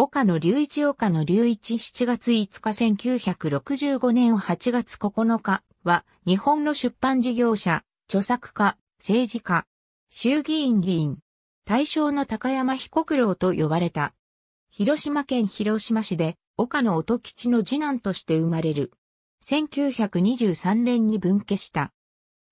岡野隆一岡野隆一7月5日1965年8月9日は日本の出版事業者、著作家、政治家、衆議院議員、大正の高山彦九郎と呼ばれた。広島県広島市で岡野音吉の次男として生まれる。1923年に分家した。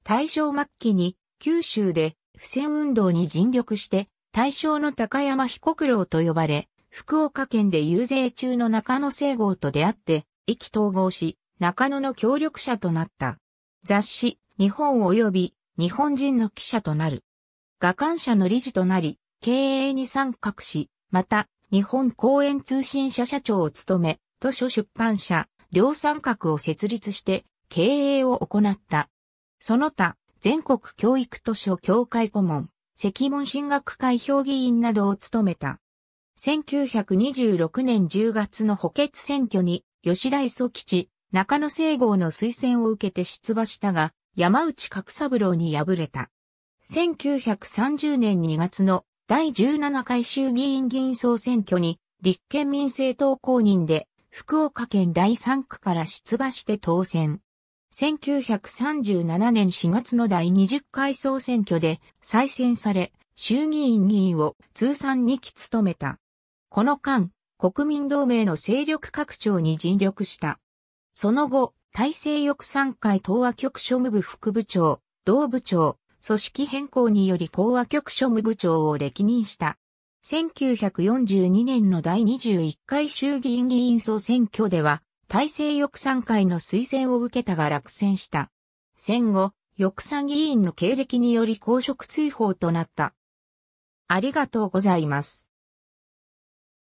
大正末期に九州で不戦運動に尽力して大正の高山彦九郎と呼ばれ、福岡県で遊説中の中野聖郷と出会って、意気統合し、中野の協力者となった。雑誌、日本及び日本人の記者となる。画館社の理事となり、経営に参画し、また、日本公園通信社社長を務め、図書出版社、両三角を設立して、経営を行った。その他、全国教育図書協会顧問、赤門進学会評議員などを務めた。1926年10月の補欠選挙に、吉田磯吉、中野聖郷の推薦を受けて出馬したが、山内角三郎に敗れた。1930年2月の第17回衆議院議員総選挙に、立憲民政党公認で、福岡県第3区から出馬して当選。1937年4月の第20回総選挙で再選され、衆議院議員を通算2期務めた。この間、国民同盟の勢力拡張に尽力した。その後、大西翼参会東和局庶務部副部長、同部長、組織変更により講和局庶務部長を歴任した。1942年の第21回衆議院議員総選挙では、大西翼賛会の推薦を受けたが落選した。戦後、翼賛議員の経歴により公職追放となった。ありがとうございます。